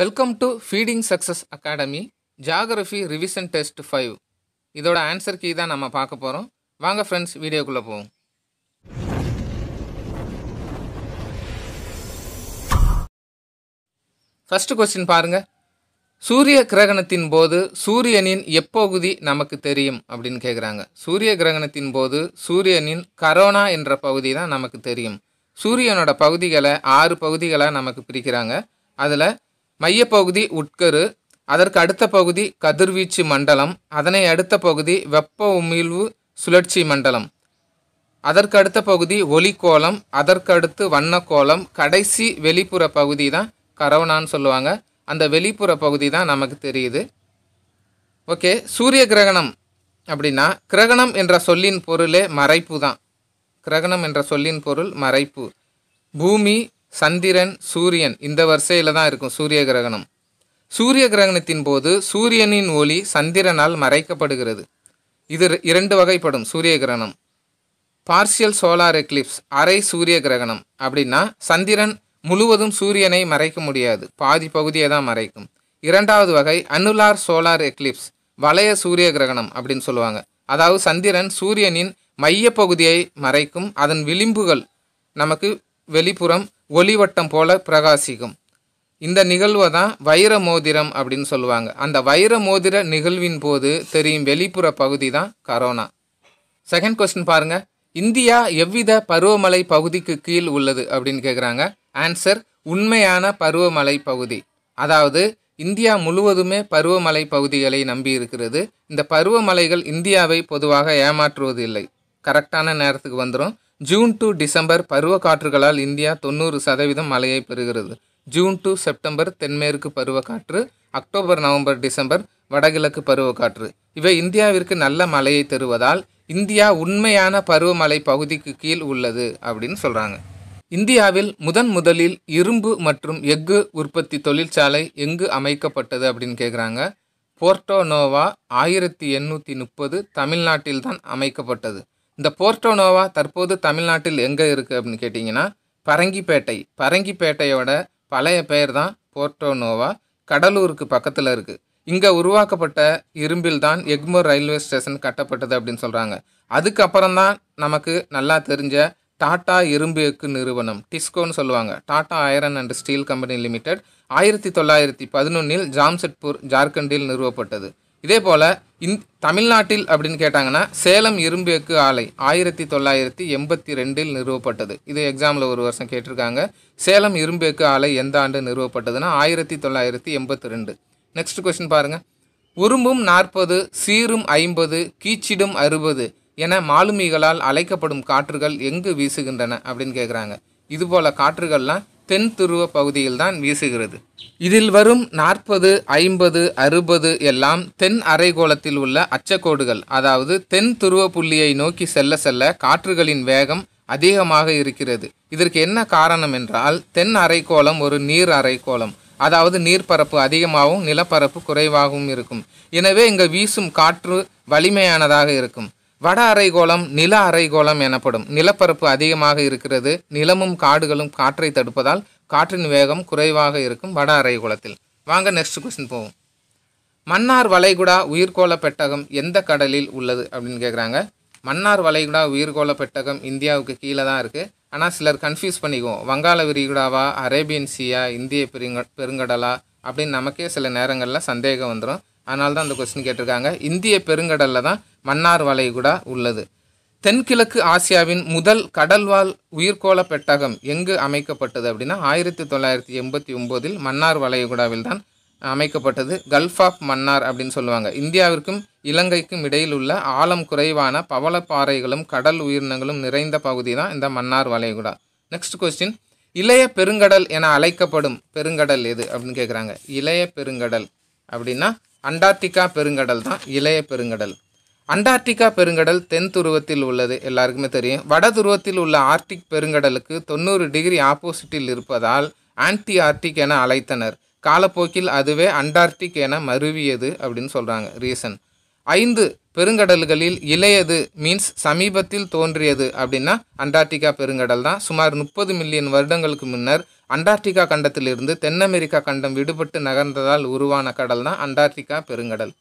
welcome to feeding success academy geography revision test five இதோட answer key தான் நம்ம பார்க்க போகிறோம் வாங்க ஃப்ரெண்ட்ஸ் வீடியோக்குள்ளே போவோம் ஃபர்ஸ்ட் கொஸ்டின் பாருங்கள் சூரிய கிரகணத்தின் போது சூரியனின் எப்பகுதி நமக்கு தெரியும் அப்படின்னு கேட்குறாங்க சூரிய கிரகணத்தின் போது சூரியனின் கரோனா என்ற பகுதி தான் நமக்கு தெரியும் சூரியனோட பகுதிகளை ஆறு பகுதிகளாக நமக்கு பிரிக்கிறாங்க அதில் மையப்பகுதி உட்கரு அதற்கு அடுத்த பகுதி கதிர்வீச்சு மண்டலம் அதனை அடுத்த பகுதி வெப்ப உமிழ்வு சுழற்சி மண்டலம் அதற்கு அடுத்த பகுதி ஒளிக்கோலம் அதற்கடுத்து வண்ணக்கோலம் கடைசி வெளிப்புற பகுதி தான் கரவணான்னு சொல்லுவாங்க அந்த வெளிப்புற பகுதி தான் நமக்கு தெரியுது ஓகே சூரிய கிரகணம் அப்படின்னா கிரகணம் என்ற சொல்லின் பொருளே மறைப்பு தான் கிரகணம் என்ற சொல்லின் பொருள் மறைப்பு பூமி சந்திரன் சூரியன் இந்த வரிசையில் தான் இருக்கும் சூரிய கிரகணம் சூரிய கிரகணத்தின் போது சூரியனின் ஒளி சந்திரனால் மறைக்கப்படுகிறது இது இரண்டு வகைப்படும் சூரிய கிரகணம் பார்சியல் சோலார் எக்லிப்ஸ் அரை சூரிய கிரகணம் அப்படின்னா சந்திரன் முழுவதும் சூரியனை மறைக்க முடியாது பாதி பகுதியை தான் மறைக்கும் இரண்டாவது வகை அனுலார் சோலார் எக்லிப்ஸ் வளைய சூரிய கிரகணம் அப்படின்னு சொல்லுவாங்க அதாவது சந்திரன் சூரியனின் மையப்பகுதியை மறைக்கும் அதன் விளிம்புகள் நமக்கு வெளிப்புறம் ஒளிவட்டம் போல பிரகாசிக்கும் இந்த நிகழ்வை தான் வைர மோதிரம் அப்படின்னு சொல்லுவாங்க அந்த வைர மோதிர நிகழ்வின் போது தெரியும் வெளிப்புற பகுதி தான் கரோனா செகண்ட் கொஸ்டின் பாருங்கள் இந்தியா எவ்வித பருவமலை பகுதிக்கு கீழ் உள்ளது அப்படின்னு கேட்குறாங்க ஆன்சர் உண்மையான பருவமலை பகுதி அதாவது இந்தியா முழுவதுமே பருவமலை பகுதிகளை நம்பி இருக்கிறது இந்த பருவமலைகள் இந்தியாவை பொதுவாக ஏமாற்றுவது இல்லை கரெக்டான நேரத்துக்கு வந்துடும் ஜூன் டு டிசம்பர் பருவ காற்றுகளால் இந்தியா தொண்ணூறு சதவீதம் மழையை பெறுகிறது ஜூன் டு செப்டம்பர் தென்மேற்கு பருவக்காற்று அக்டோபர் நவம்பர் டிசம்பர் வடகிழக்கு பருவக்காற்று இவை இந்தியாவிற்கு நல்ல மழையை தருவதால் இந்தியா உண்மையான பருவமழை பகுதிக்கு கீழ் உள்ளது அப்படின்னு சொல்கிறாங்க இந்தியாவில் முதன் முதலில் இரும்பு மற்றும் எஃகு உற்பத்தி தொழிற்சாலை எங்கு அமைக்கப்பட்டது அப்படின்னு கேட்குறாங்க போர்ட்டோனோவா ஆயிரத்தி எண்ணூற்றி முப்பது தமிழ்நாட்டில்தான் அமைக்கப்பட்டது இந்த போர்ட்டோனோவா தற்போது தமிழ்நாட்டில் எங்கே இருக்குது அப்படின்னு கேட்டிங்கன்னா பரங்கிப்பேட்டை பரங்கிப்பேட்டையோட பழைய பெயர் தான் போர்ட்டோனோவா கடலூருக்கு பக்கத்தில் இருக்குது இங்கே உருவாக்கப்பட்ட இரும்பில் தான் எக்மோர் ரயில்வே ஸ்டேஷன் கட்டப்பட்டது அப்படின்னு சொல்கிறாங்க அதுக்கப்புறம் தான் நமக்கு நல்லா தெரிஞ்ச டாடா இரும்பு எக்கு நிறுவனம் டிஸ்கோன்னு சொல்லுவாங்க Tata iron and steel company limited ஆயிரத்தி தொள்ளாயிரத்தி பதினொன்றில் ஜாம்செட்பூர் ஜார்க்கண்டில் நிறுவப்பட்டது இதே போல் இந் தமிழ்நாட்டில் அப்படின்னு கேட்டாங்கன்னா சேலம் இரும்பேக்கு ஆலை ஆயிரத்தி தொள்ளாயிரத்தி எண்பத்தி ரெண்டில் நிறுவப்பட்டது இது எக்ஸாமில் ஒரு வருஷம் கேட்டிருக்காங்க சேலம் இரும்பேக்கு ஆலை எந்த ஆண்டு நிறுவப்பட்டதுன்னா ஆயிரத்தி தொள்ளாயிரத்தி எண்பத்தி ரெண்டு நெக்ஸ்ட் கொஸ்டின் பாருங்கள் உரும்பும் நாற்பது சீரும் ஐம்பது கீச்சிடும் அறுபது என மாலுமிகளால் அழைக்கப்படும் காற்றுகள் எங்கு வீசுகின்றன அப்படின்னு கேட்குறாங்க இதுபோல் காற்றுகள்லாம் தென் துருவ பகுதியில்தான் வீசுகிறது இதில் வரும் நாற்பது ஐம்பது அறுபது எல்லாம் தென் அரைகோளத்தில் உள்ள அச்சக்கோடுகள் அதாவது தென் துருவ புள்ளியை நோக்கி செல்ல செல்ல காற்றுகளின் வேகம் அதிகமாக இருக்கிறது இதற்கு என்ன காரணம் என்றால் தென் அரைக்கோளம் ஒரு நீர் அரைக்கோளம் அதாவது நீர்ப்பரப்பு அதிகமாகவும் நிலப்பரப்பு குறைவாகவும் இருக்கும் எனவே இங்கே வீசும் காற்று வலிமையானதாக இருக்கும் வட அரைகோளம் நில அரைகோளம் எனப்படும் நிலப்பரப்பு அதிகமாக இருக்கிறது நிலமும் காடுகளும் காற்றை தடுப்பதால் காற்றின் வேகம் குறைவாக இருக்கும் வட அரைகோளத்தில் வாங்க நெக்ஸ்ட் கொஸ்டின் போவோம் மன்னார் வளைகுடா உயிர்கோள பெட்டகம் எந்த கடலில் உள்ளது அப்படின்னு கேட்குறாங்க மன்னார் வளைகுடா உயிர்கோள பெட்டகம் இந்தியாவுக்கு கீழே தான் இருக்குது ஆனால் சிலர் கன்ஃபியூஸ் பண்ணிக்குவோம் வங்காள விரிகுடாவா அரேபியன் சீயா இந்திய பெருங்க பெருங்கடலா அப்படின்னு நமக்கே சில நேரங்களில் சந்தேகம் வந்துடும் அதனால தான் அந்த கொஸ்டின் கேட்டிருக்காங்க இந்திய பெருங்கடலில் தான் மன்னார் வளைகுடா உள்ளது தென்கிழக்கு ஆசியாவின் முதல் கடல்வாழ் உயிர்கோள பெட்டகம் எங்கு அமைக்கப்பட்டது அப்படின்னா ஆயிரத்தி தொள்ளாயிரத்தி எண்பத்தி ஒம்போதில் மன்னார் வளைகுடாவில் தான் அமைக்கப்பட்டது கல்ஃப் ஆஃப் மன்னார் அப்படின்னு சொல்லுவாங்க இந்தியாவிற்கும் இலங்கைக்கும் இடையில் உள்ள ஆழம் குறைவான பவளப்பாறைகளும் கடல் உயிரினங்களும் நிறைந்த பகுதி தான் இந்த மன்னார் வளைகுடா நெக்ஸ்ட் கொஸ்டின் இளைய பெருங்கடல் என அழைக்கப்படும் பெருங்கடல் எது அப்படின்னு கேட்குறாங்க இளைய பெருங்கடல் அப்படின்னா அண்டார்டிகா பெருங்கடல் தான் இளைய பெருங்கடல் அண்டார்டிகா பெருங்கடல் தென் துருவத்தில் உள்ளது எல்லாருக்குமே தெரியும் வட துருவத்தில் உள்ள ஆர்டிக் பெருங்கடலுக்கு தொண்ணூறு டிகிரி ஆப்போசிட்டில் இருப்பதால் ஆன்டி ஆர்டிக் என அழைத்தனர் காலப்போக்கில் அதுவே அண்டார்டிக் என மருவியது அப்படின்னு சொல்கிறாங்க ரீசன் ஐந்து பெருங்கடல்களில் இளையது மீன்ஸ் சமீபத்தில் தோன்றியது அப்படின்னா அண்டார்டிகா பெருங்கடல் தான் சுமார் முப்பது மில்லியன் வருடங்களுக்கு முன்னர் அண்டார்டிகா கண்டத்திலிருந்து தென் அமெரிக்கா கண்டம் விடுபட்டு நகர்ந்ததால் உருவான கடல் தான் அண்டார்டிகா பெருங்கடல்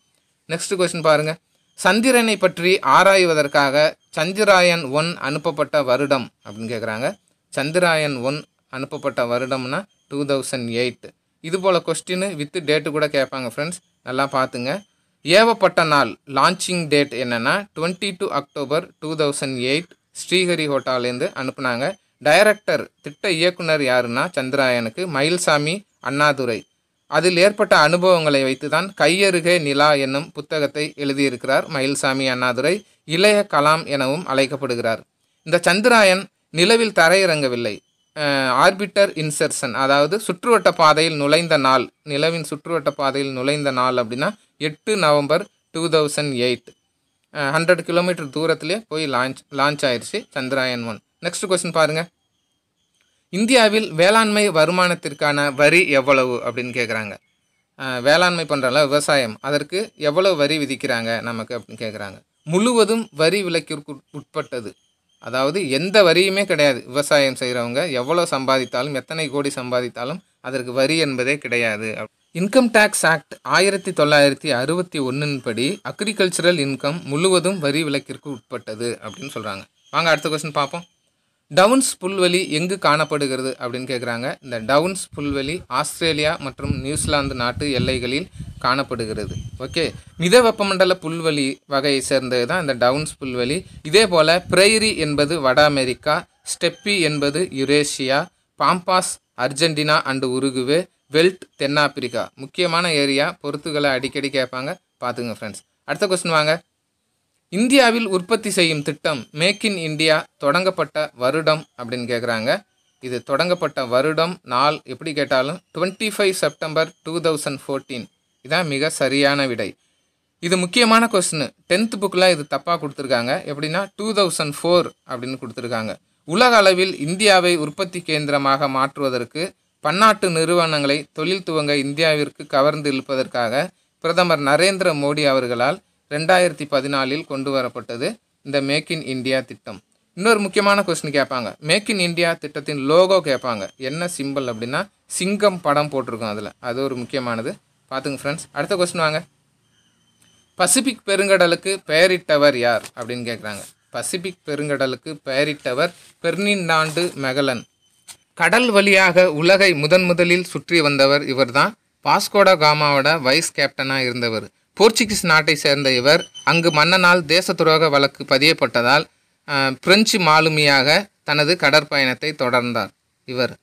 நெக்ஸ்ட் கொஸ்டின் பாருங்கள் சந்திரனை பற்றி ஆராய்வதற்காக சந்திராயன் ஒன் அனுப்பப்பட்ட வருடம் அப்படின்னு கேட்குறாங்க சந்திராயன் ஒன் அனுப்பப்பட்ட வருடம்னா டூ தௌசண்ட் எயிட் இது போல் கொஸ்டின் வித்து டேட்டு கூட கேட்பாங்க ஃப்ரெண்ட்ஸ் நல்லா பார்த்துங்க ஏவப்பட்ட நாள் லான்ச்சிங் டேட் என்னென்னா twenty two October two thousand eight Srihari ஹோட்டாலேருந்து அனுப்புனாங்க டைரக்டர் திட்ட இயக்குனர் யாருன்னா சந்திராயனுக்கு மயில்சாமி அண்ணாதுரை அதில் ஏற்பட்ட அனுபவங்களை வைத்துதான் கையருகே நிலா என்னும் புத்தகத்தை எழுதியிருக்கிறார் மயில்சாமி அண்ணாதுரை இளைய கலாம் எனவும் அழைக்கப்படுகிறார் இந்த சந்திராயன் நிலவில் தரையிறங்கவில்லை ஆர்பிட்டர் இன்சர்ஷன் அதாவது சுற்றுவட்ட பாதையில் நுழைந்த நாள் நிலவின் சுற்றுவட்ட பாதையில் நுழைந்த நாள் அப்படின்னா எட்டு November two thousand eight hundred kilometre தூரத்துலேயே போய் லான்ச் லான்ச் ஆயிடுச்சு சந்திராயன் ஒன் நெக்ஸ்ட் கொஸ்டின் பாருங்கள் இந்தியாவில் வேளாண்மை வருமானத்திற்கான வரி எவ்வளவு அப்படின்னு கேட்குறாங்க வேளாண்மை பண்ணுறல விவசாயம் அதற்கு எவ்வளோ வரி விதிக்கிறாங்க நமக்கு அப்படின்னு கேட்குறாங்க முழுவதும் வரி விலக்கிற்கு உட்பட்டது அதாவது எந்த வரியுமே கிடையாது விவசாயம் செய்கிறவங்க எவ்வளோ சம்பாதித்தாலும் எத்தனை கோடி சம்பாதித்தாலும் அதற்கு வரி என்பதே கிடையாது இன்கம் டேக்ஸ் ஆக்ட் ஆயிரத்தி தொள்ளாயிரத்தி அறுபத்தி ஒன்றின் படி அக்ரிகல்ச்சரல் இன்கம் முழுவதும் வரி விலக்கிற்கு உட்பட்டது அப்படின்னு சொல்கிறாங்க வாங்க அடுத்த கொஸ்டின் பார்ப்போம் டவுன்ஸ் புல்வெளி எங்கு காணப்படுகிறது அப்படின்னு கேட்குறாங்க இந்த டவுன்ஸ் புல்வெளி ஆஸ்திரேலியா மற்றும் நியூசிலாந்து நாட்டு எல்லைகளில் காணப்படுகிறது ஓகே மித வெப்பமண்டல புல்வெளி வகையை சேர்ந்தது தான் இந்த டவுன்ஸ் புல்வெளி இதே போல் பிரைரி என்பது வட அமெரிக்கா ஸ்டெப்பி என்பது Eurasia pampas Argentina and Uruguay veld தென்னாப்பிரிக்கா முக்கியமான ஏரியா பொறுத்துகளை அடிக்கடி கேட்பாங்க பார்த்துங்க ஃப்ரெண்ட்ஸ் அடுத்த கொஸ்டின் வாங்க இந்தியாவில் உற்பத்தி செய்யும் திட்டம் மேக் இன் இந்தியா தொடங்கப்பட்ட வருடம் அப்படின்னு கேட்குறாங்க இது தொடங்கப்பட்ட வருடம் நாள் எப்படி கேட்டாலும் twenty five September two thousand fourteen இதான் மிக சரியான விடை இது முக்கியமான கொஸ்டின் டென்த் புக்கில் இது தப்பாக கொடுத்துருக்காங்க எப்படின்னா டூ தௌசண்ட் ஃபோர் அப்படின்னு கொடுத்துருக்காங்க உலக அளவில் இந்தியாவை உற்பத்தி கேந்திரமாக மாற்றுவதற்கு பன்னாட்டு நிறுவனங்களை தொழில் துவங்க இந்தியாவிற்கு கவர்ந்து இழுப்பதற்காக பிரதமர் நரேந்திர மோடி அவர்களால் ரெண்டாயிரத்தி பதினாலில் கொண்டு வரப்பட்டது இந்த மேக் இன் இந்தியா திட்டம் இன்னொரு முக்கியமான கொஸ்டின் கேட்பாங்க மேக் இன் இந்தியா திட்டத்தின் லோகோ கேட்பாங்க என்ன சிம்பிள் அப்படின்னா சிங்கம் படம் போட்டிருக்கோம் அதில் அது ஒரு முக்கியமானது பார்த்துங்க ஃப்ரெண்ட்ஸ் அடுத்த கொஸ்டின் வாங்க பசிபிக் பெருங்கடலுக்கு பெயரிட்டவர் யார் அப்படின்னு கேட்குறாங்க பசிபிக் பெருங்கடலுக்கு பெயரிட்டவர் பெர்னின்டாண்டு மெகலன் கடல் வழியாக உலகை முதன் முதலில் சுற்றி வந்தவர் இவர் தான் பாஸ்கோடா காமாவோட வைஸ் கேப்டனாக இருந்தவர் போர்ச்சுகீஸ் நாட்டை சேர்ந்த இவர் அங்கு மன்னனால் தேச துரோக வழக்கு பதியப்பட்டதால் பிரெஞ்சு மாலுமியாக தனது கடற்பயணத்தை தொடர்ந்தார் இவர்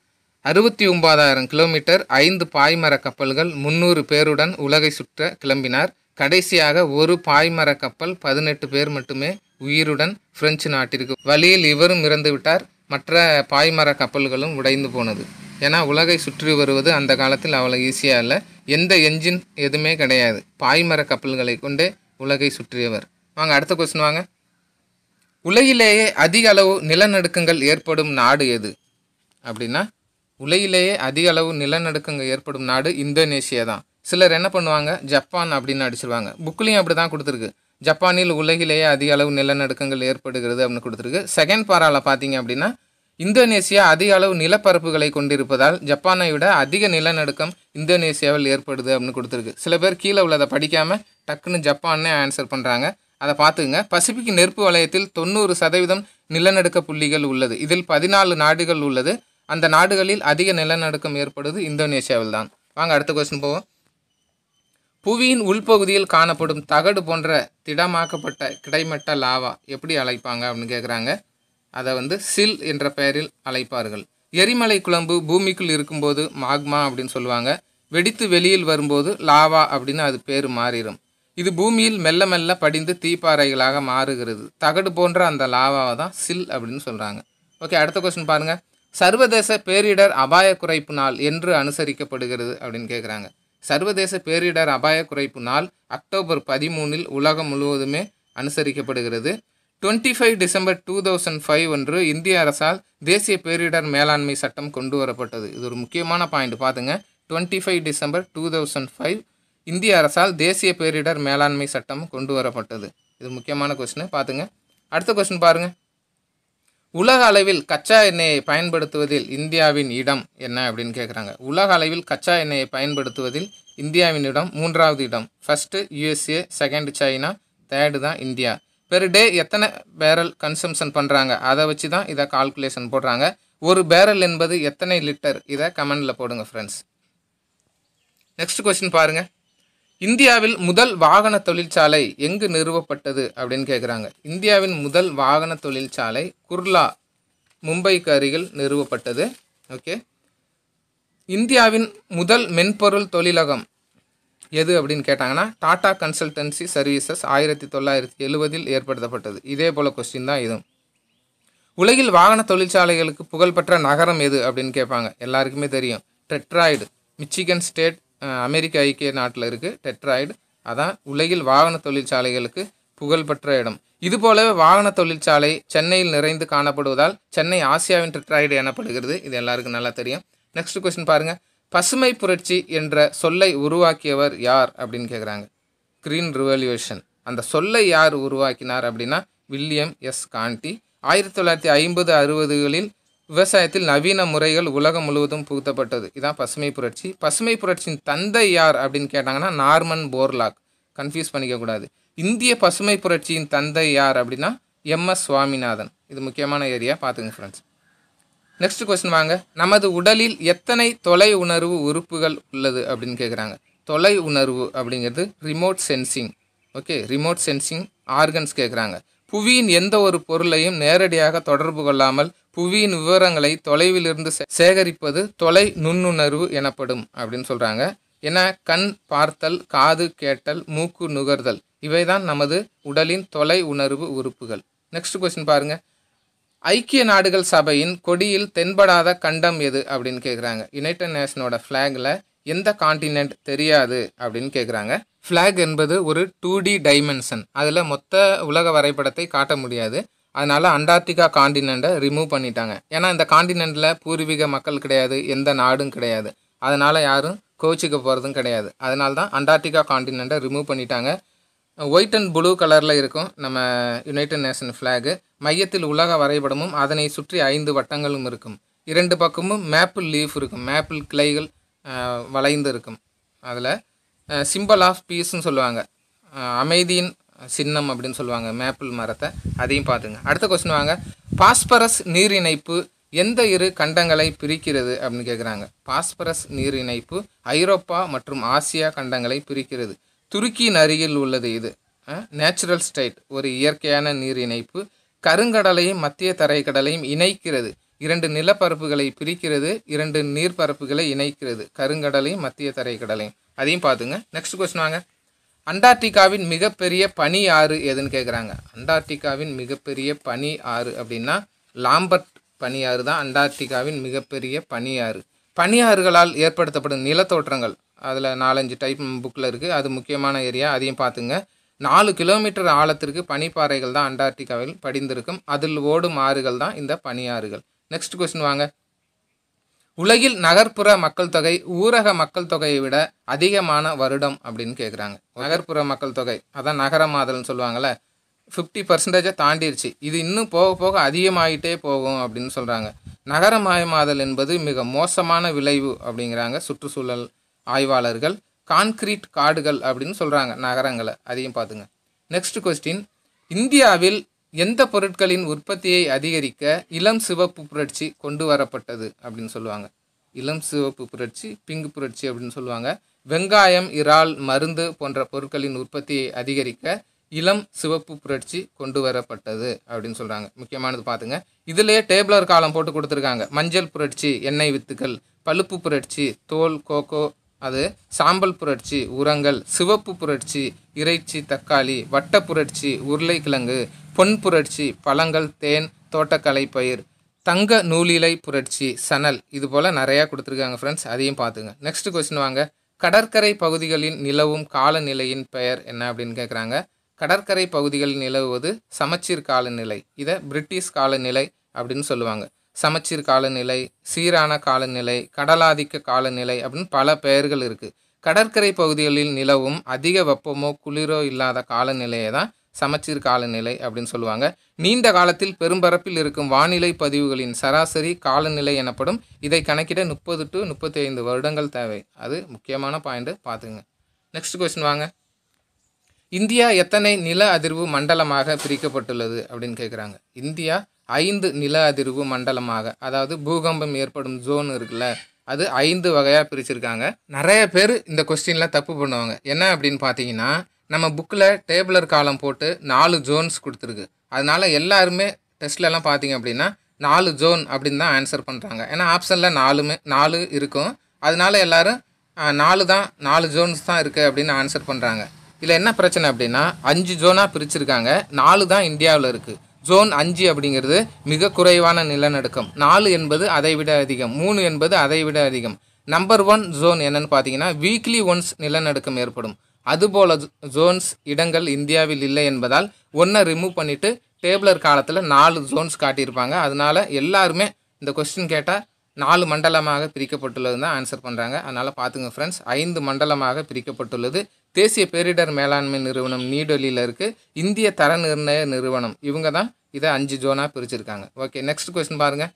அறுபத்தி ஒன்பதாயிரம் கிலோமீட்டர் ஐந்து பாய்மர கப்பல்கள் முன்னூறு பேருடன் உலகை சுற்ற கிளம்பினார் கடைசியாக ஒரு பாய்மர கப்பல் பதினெட்டு பேர் மட்டுமே உயிருடன் பிரெஞ்சு நாட்டிற்கு வழியில் இவரும் இறந்துவிட்டார் மற்ற பாய்மர கப்பல்களும் உடைந்து போனது ஏன்னா உலகை சுற்றி வருவது அந்த காலத்தில் அவ்வளோ ஈஸியாக இல்லை எந்த என்ஜின் எதுவுமே கிடையாது பாய்மர கப்பல்களை கொண்டே உலகை சுற்றியவர் வாங்க அடுத்த கொஸ்டின் வாங்க உலகிலேயே அதிக அளவு நிலநடுக்கங்கள் ஏற்படும் நாடு எது அப்படின்னா உலகிலேயே அதிக அளவு நிலநடுக்கங்கள் ஏற்படும் நாடு இந்தோனேஷியா தான் சிலர் என்ன பண்ணுவாங்க ஜப்பான் அப்படின்னு அடிச்சிருவாங்க புக்லேயும் அப்படி தான் கொடுத்துருக்கு ஜப்பானில் உலகிலேயே அதிக அளவு நிலநடுக்கங்கள் ஏற்படுகிறது அப்படின்னு கொடுத்துருக்கு செகண்ட் பாராவில் பார்த்தீங்க அப்படின்னா இந்தோனேசியா அதிக அளவு நிலப்பரப்புகளை கொண்டிருப்பதால் ஜப்பானை விட அதிக நிலநடுக்கம் இந்தோனேசியாவில் ஏற்படுது அப்படின்னு கொடுத்துருக்கு சில பேர் கீழே உள்ளதை படிக்காமல் டக்குன்னு ஜப்பான்னே ஆன்சர் பண்ணுறாங்க அதை பார்த்துங்க பசிபிக் நெருப்பு வளையத்தில் தொண்ணூறு சதவீதம் நிலநடுக்க புள்ளிகள் உள்ளது இதில் பதினாலு நாடுகள் உள்ளது அந்த நாடுகளில் அதிக நிலநடுக்கம் ஏற்படுது இந்தோனேஷியாவில் தான் வாங்க அடுத்த கொஸ்டின் போவோம் புவியின் உள்பகுதியில் காணப்படும் தகடு போன்ற திடமாக்கப்பட்ட கிடைமட்ட லாவா எப்படி அழைப்பாங்க அப்படின்னு கேட்குறாங்க அதை வந்து சில் என்ற பெயரில் அழைப்பார்கள் எரிமலை குழம்பு பூமிக்குள் இருக்கும்போது மாக்மா அப்படின்னு சொல்லுவாங்க வெடித்து வெளியில் வரும்போது லாவா அப்படின்னு அது பேர் மாறிடும் இது பூமியில் மெல்ல மெல்ல படிந்து தீப்பாறைகளாக மாறுகிறது தகடு போன்ற அந்த லாவாவை தான் சில் அப்படின்னு சொல்கிறாங்க ஓகே அடுத்த கொஸ்டின் பாருங்கள் சர்வதேச பேரிடர் அபாய குறைப்பு நாள் என்று அனுசரிக்கப்படுகிறது அப்படின்னு கேட்குறாங்க சர்வதேச பேரிடர் அபாய குறைப்பு நாள் அக்டோபர் பதிமூணில் உலகம் முழுவதுமே அனுசரிக்கப்படுகிறது twenty five December two thousand five அன்று இந்திய அரசால் தேசிய பேரிடர் மேலாண்மை சட்டம் கொண்டு வரப்பட்டது இது ஒரு முக்கியமான பாயிண்ட் பார்த்துங்க twenty five December two thousand five இந்திய அரசால் தேசிய பேரிடர் மேலாண்மை சட்டம் கொண்டு வரப்பட்டது இது முக்கியமான கொஸ்டின் பார்த்துங்க அடுத்த கொஸ்டின் பாருங்கள் உலக அளவில் கச்சா எண்ணெயை பயன்படுத்துவதில் இந்தியாவின் இடம் என்ன அப்படின்னு கேட்குறாங்க உலக அளவில் கச்சா எண்ணெயை பயன்படுத்துவதில் இந்தியாவின் இடம் மூன்றாவது இடம் first USA second China third தான் இந்தியா பெர் டே எத்தனை பேரல் கன்சம்ஷன் பண்ணுறாங்க அதை வச்சு தான் இதை கால்குலேஷன் போடுறாங்க ஒரு பேரல் என்பது எத்தனை லிட்டர் இதை கமெண்டில் போடுங்க ஃப்ரெண்ட்ஸ் நெக்ஸ்ட் கொஸ்டின் பாருங்கள் இந்தியாவில் முதல் வாகன தொழிற்சாலை எங்கு நிறுவப்பட்டது அப்படின்னு கேட்குறாங்க இந்தியாவின் முதல் வாகன தொழிற்சாலை குர்லா மும்பைக்கு அருகில் நிறுவப்பட்டது ஓகே இந்தியாவின் முதல் மென்பொருள் தொழிலகம் எது அப்படின்னு கேட்டாங்கன்னா டாடா கன்சல்டன்சி சர்வீசஸ் ஆயிரத்தி தொள்ளாயிரத்தி எழுபதில் ஏற்படுத்தப்பட்டது இதே போல் கொஸ்டின் தான் இதுவும் உலகில் வாகன தொழிற்சாலைகளுக்கு புகழ்பெற்ற நகரம் எது அப்படின்னு கேட்பாங்க எல்லாருக்குமே தெரியும் டெட்ராய்டு மிச்சிகன் ஸ்டேட் அமெரிக்க ஐக்கிய நாட்டில் இருக்குது டெட்ராய்டு அதான் உலகில் வாகன தொழிற்சாலைகளுக்கு புகழ்பெற்ற இடம் இதுபோலவே வாகன தொழிற்சாலை சென்னையில் நிறைந்து காணப்படுவதால் சென்னை ஆசியாவின் டெட்ராய்டு எனப்படுகிறது இது எல்லாருக்கும் நல்லா தெரியும் நெக்ஸ்ட் கொஸ்டின் பாருங்கள் பசுமை புரட்சி என்ற சொல்லை உருவாக்கியவர் யார் அப்படின்னு கேட்குறாங்க கிரீன் ரிவல்யூஷன் அந்த சொல்லை யார் உருவாக்கினார் அப்படின்னா வில்லியம் எஸ் காண்டி ஆயிரத்தி தொள்ளாயிரத்தி ஐம்பது அறுபதுகளில் விவசாயத்தில் நவீன முறைகள் உலகம் முழுவதும் புகுத்தப்பட்டது இதான் பசுமை புரட்சி பசுமை புரட்சியின் தந்தை யார் அப்படின்னு கேட்டாங்கன்னா நார்மன் போர்லாக் கன்ஃபியூஸ் பண்ணிக்கக்கூடாது இந்திய பசுமை புரட்சியின் தந்தை யார் அப்படின்னா எம் எஸ் சுவாமிநாதன் இது முக்கியமான ஏரியா பார்த்துங்க ஃப்ரெண்ட்ஸ் நெக்ஸ்ட் கொஸ்டின் வாங்க நமது உடலில் எத்தனை தொலை உணர்வு உறுப்புகள் உள்ளது அப்படின்னு கேட்குறாங்க தொலை உணர்வு அப்படிங்கிறது remote sensing okay remote sensing organs கேட்குறாங்க புவியின் எந்த ஒரு பொருளையும் நேரடியாக தொடர்பு கொள்ளாமல் புவியின் விவரங்களை தொலைவிலிருந்து சேகரிப்பது தொலை நுண்ணுணர்வு எனப்படும் அப்படின்னு சொல்கிறாங்க ஏன்னா கண் பார்த்தல் காது கேட்டல் மூக்கு நுகர்தல் இவைதான் நமது உடலின் தொலை உணர்வு உறுப்புகள் நெக்ஸ்ட் கொஸ்டின் பாருங்கள் ஐக்கிய நாடுகள் சபையின் கொடியில் தென்படாத கண்டம் எது அப்படின்னு கேட்குறாங்க யுனைடெட் நேஷனோட ஃப்ளாகில் எந்த காண்டினென்ட் தெரியாது அப்படின்னு கேட்குறாங்க ஃப்ளாக் என்பது ஒரு டூ டி டைமென்ஷன் அதில் மொத்த உலக வரைபடத்தை காட்ட முடியாது அதனால் அண்டார்டிகா காண்டினெண்ட்டை ரிமூவ் பண்ணிட்டாங்க ஏன்னா இந்த காண்டினெண்ட்டில் பூர்வீக மக்கள் கிடையாது எந்த நாடும் கிடையாது அதனால் யாரும் கோச்சிக்க போகிறதும் கிடையாது அதனால தான் அண்டார்டிகா காண்டினெண்ட்டை ரிமூவ் பண்ணிட்டாங்க ஒயிட் அண்ட் ப்ளூ கலரில் இருக்கும் நம்ம யுனைடெட் நேஷன் ஃப்ளாகு மையத்தில் உலக வரைபடமும் அதனை சுற்றி ஐந்து வட்டங்களும் இருக்கும் இரண்டு பக்கமும் மேப்பிள் லீஃப் இருக்கும் மேப்பிள் கிளைகள் வளைந்து இருக்கும் அதில் சிம்பிள் ஆஃப் பீஸ்ன்னு சொல்லுவாங்க அமைதியின் சின்னம் அப்படின்னு சொல்லுவாங்க மேப்பிள் மரத்தை அதையும் பார்த்துங்க அடுத்த கொஸ்டின் வாங்க பாஸ்பரஸ் நீர் இணைப்பு எந்த இரு கண்டங்களை பிரிக்கிறது அப்படின்னு கேட்குறாங்க பாஸ்பரஸ் நீர் இணைப்பு ஐரோப்பா மற்றும் ஆசியா கண்டங்களை பிரிக்கிறது துருக்கியின் அருகில் உள்ளது இது நேச்சுரல் ஸ்டைட் ஒரு இயற்கையான நீர் இணைப்பு கருங்கடலையும் மத்திய தரைக்கடலையும் இணைக்கிறது இரண்டு நிலப்பரப்புகளை பிரிக்கிறது இரண்டு நீர்ப்பரப்புகளை இணைக்கிறது கருங்கடலையும் மத்திய தரைக்கடலையும் அதையும் பார்த்துங்க நெக்ஸ்ட் கொஸ்டின் வாங்க அண்டார்டிகாவின் மிகப்பெரிய பனி ஆறு எதுன்னு கேட்குறாங்க அண்டார்டிகாவின் மிகப்பெரிய பனி ஆறு அப்படின்னா லாம்பர்ட் பனியாறு தான் அண்டார்டிகாவின் மிகப்பெரிய பனி ஆறு பனியாறுகளால் ஏற்படுத்தப்படும் நிலத்தோற்றங்கள் அதில் நாலஞ்சு டைப் புக்கில் இருக்குது அது முக்கியமான ஏரியா அதையும் பார்த்துங்க நாலு கிலோமீட்டர் ஆழத்திற்கு பனிப்பாறைகள் தான் அண்டார்டிகாவில் படிந்திருக்கும் அதில் ஓடும் ஆறுகள் தான் இந்த பனியாறுகள் நெக்ஸ்ட் கொஸ்டின் வாங்க உலகில் நகர்ப்புற மக்கள் தொகை ஊரக மக்கள் தொகையை விட அதிகமான வருடம் அப்படின்னு கேட்குறாங்க நகர்ப்புற மக்கள் தொகை அதான் நகரமாதல்னு சொல்லுவாங்கள்ல ஃபிஃப்டி பர்சன்டேஜை தாண்டிடுச்சு இது இன்னும் போக போக அதிகமாகிட்டே போகும் அப்படின்னு சொல்கிறாங்க நகரமயமாதல் என்பது மிக மோசமான விளைவு அப்படிங்கிறாங்க சுற்றுச்சூழல் ஆய்வாளர்கள் கான்கிரீட் காடுகள் அப்படின்னு சொல்கிறாங்க நகரங்களை அதையும் பார்த்துங்க நெக்ஸ்ட் கொஸ்டின் இந்தியாவில் எந்த பொருட்களின் உற்பத்தியை அதிகரிக்க இளம் சிவப்பு புரட்சி கொண்டு வரப்பட்டது அப்படின்னு சொல்லுவாங்க இளம் சிவப்பு புரட்சி பிங்க் புரட்சி அப்படின்னு சொல்லுவாங்க வெங்காயம் இறால் மருந்து போன்ற பொருட்களின் உற்பத்தியை அதிகரிக்க இளம் சிவப்பு புரட்சி கொண்டு வரப்பட்டது அப்படின்னு சொல்கிறாங்க முக்கியமானது பார்த்துங்க இதிலேயே டேபிளர் காலம் போட்டு கொடுத்துருக்காங்க மஞ்சள் புரட்சி எண்ணெய் வித்துக்கள் பழுப்பு புரட்சி தோல் கோகோ அது சாம்பல் புரட்சி உரங்கள் சிவப்பு புரட்சி இறைச்சி தக்காளி வட்ட புரட்சி உருளைக்கிழங்கு பொன் புரட்சி பழங்கள் தேன் தோட்டக்கலை பயிர் தங்க நூலிலை புரட்சி சணல் இது போல் நிறையா கொடுத்துருக்காங்க ஃப்ரெண்ட்ஸ் அதையும் பார்த்துங்க நெக்ஸ்ட் கொஸ்டின் வாங்க கடற்கரை பகுதிகளின் நிலவும் காலநிலையின் பெயர் என்ன அப்படின்னு கேட்குறாங்க கடற்கரை பகுதிகளில் நிலவுவது சமச்சீர் காலநிலை இதை பிரிட்டிஷ் காலநிலை அப்படின்னு சொல்லுவாங்க சமச்சீர் காலநிலை சீரான காலநிலை கடலாதிக்க காலநிலை அப்படின்னு பல பெயர்கள் இருக்குது கடற்கரை பகுதிகளில் நிலவும் அதிக வெப்பமோ குளிரோ இல்லாத காலநிலையை தான் சமச்சீர் காலநிலை அப்படின்னு சொல்லுவாங்க நீண்ட காலத்தில் பெரும்பரப்பில் இருக்கும் வானிலை பதிவுகளின் சராசரி காலநிலை எனப்படும் இதை கணக்கிட முப்பது டு முப்பத்தி ஐந்து வருடங்கள் தேவை அது முக்கியமான பாயிண்ட்டு பார்த்துங்க நெக்ஸ்ட் கொஸ்டின் வாங்க இந்தியா எத்தனை நில அதிர்வு மண்டலமாக பிரிக்கப்பட்டுள்ளது அப்படின்னு கேட்குறாங்க இந்தியா ஐந்து நில அதிர்வு மண்டலமாக அதாவது பூகம்பம் ஏற்படும் ஜோன் இருக்குல்ல அது ஐந்து வகையாக பிரிச்சிருக்காங்க நிறைய பேர் இந்த கொஸ்டின்ல தப்பு பண்ணுவாங்க என்ன அப்படின்னு பார்த்தீங்கன்னா நம்ம புக்கில் டேபிளர் காலம் போட்டு நாலு ஜோன்ஸ் கொடுத்துருக்கு அதனால எல்லாருமே டெஸ்ட்லலாம் பார்த்தீங்க அப்படின்னா நாலு ஜோன் அப்படின்னு தான் ஆன்சர் பண்ணுறாங்க ஏன்னா ஆப்ஷனில் நாலுமே நாலு இருக்கும் அதனால எல்லோரும் நாலு தான் நாலு ஜோன்ஸ் தான் இருக்குது அப்படின்னு ஆன்சர் பண்ணுறாங்க இதில் என்ன பிரச்சனை அப்படின்னா அஞ்சு ஜோனாக பிரிச்சிருக்காங்க நாலு தான் இந்தியாவில் இருக்குது ஜோன் அஞ்சு அப்படிங்கிறது மிக குறைவான நிலநடுக்கம் நாலு என்பது அதை விட அதிகம் மூணு என்பது அதை விட அதிகம் நம்பர் ஒன் ஜோன் என்னன்னு பார்த்தீங்கன்னா வீக்லி ஒன்ஸ் நிலநடுக்கம் ஏற்படும் அதுபோல ஜோன்ஸ் இடங்கள் இந்தியாவில் இல்லை என்பதால் ஒன்றை ரிமூவ் பண்ணிவிட்டு டேபிளர் காலத்தில் நாலு ஜோன்ஸ் காட்டியிருப்பாங்க அதனால் எல்லாருமே இந்த கொஸ்டின் கேட்டால் நாலு மண்டலமாக பிரிக்கப்பட்டுள்ளது தான் ஆன்சர் பண்ணுறாங்க அதனால் பார்த்துங்க ஃப்ரெண்ட்ஸ் ஐந்து மண்டலமாக பிரிக்கப்பட்டுள்ளது தேசிய பேரிடர் மேலாண்மை நிறுவனம் நியூடெல்லியில் இருக்குது இந்திய தர நிர்ணய நிறுவனம் இவங்க தான் இதை அஞ்சு ஜோனாக பிரிச்சிருக்காங்க ஓகே நெக்ஸ்ட் கொஸ்டின் பாருங்கள்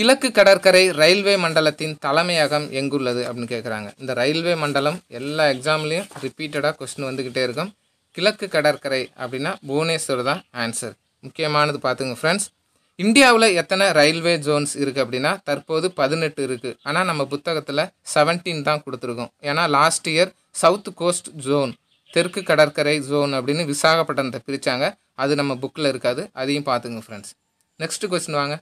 கிழக்கு கடற்கரை ரயில்வே மண்டலத்தின் தலைமையகம் எங்குள்ளது அப்படின்னு கேட்குறாங்க இந்த ரயில்வே மண்டலம் எல்லா எக்ஸாம்லேயும் ரிப்பீட்டடாக கொஸ்டின் வந்துக்கிட்டே இருக்கும் கிழக்கு கடற்கரை அப்படின்னா புவனேஸ்வர் தான் ஆன்சர் முக்கியமானது பார்த்துங்க ஃப்ரெண்ட்ஸ் இந்தியாவில் எத்தனை ரயில்வே ஜோன்ஸ் இருக்குது அப்படின்னா தற்போது பதினெட்டு இருக்குது ஆனால் நம்ம புத்தகத்தில் செவன்டீன் தான் கொடுத்துருக்கோம் ஏன்னா last year south coast zone தெற்கு கடற்கரை ஜோன் அப்படின்னு விசாகப்பட்டினத்தை பிரித்தாங்க அது நம்ம புக்கில் இருக்காது அதையும் பார்த்துங்க ஃப்ரெண்ட்ஸ் நெக்ஸ்ட் கொஸ்டின் வாங்க